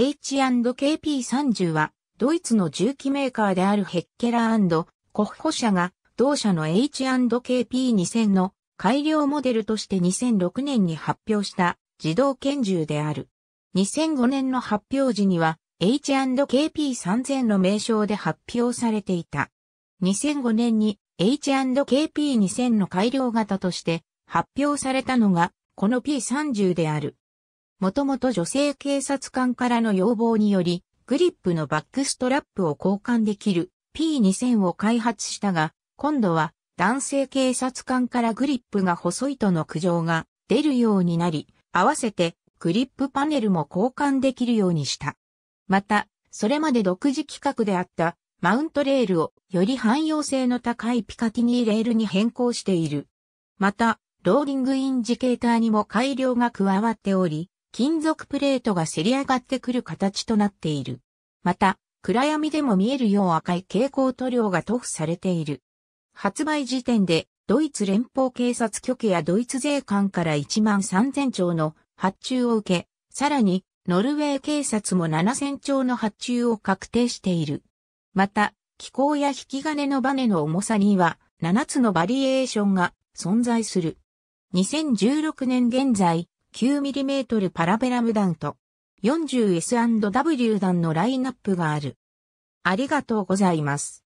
H&KP30 は、ドイツの重機メーカーであるヘッケラーコッホ社が、同社の H&KP2000 の改良モデルとして2006年に発表した自動拳銃である。2005年の発表時には H&KP3000 の名称で発表されていた。2005年に H&KP2000 の改良型として発表されたのがこの P30 である。もともと女性警察官からの要望により、グリップのバックストラップを交換できる P2000 を開発したが、今度は男性警察官からグリップが細いとの苦情が出るようになり、合わせてグリップパネルも交換できるようにした。また、それまで独自規格であったマウントレールをより汎用性の高いピカティニーレールに変更している。また、ローディングインジケーターにも改良が加わっており、金属プレートがせり上がってくる形となっている。また、暗闇でも見えるよう赤い蛍光塗料が塗布されている。発売時点で、ドイツ連邦警察局やドイツ税関から1万3000兆の発注を受け、さらに、ノルウェー警察も7000兆の発注を確定している。また、気候や引き金のバネの重さには、7つのバリエーションが存在する。2016年現在、9mm パラベラム弾と 40S&W 弾のラインナップがある。ありがとうございます。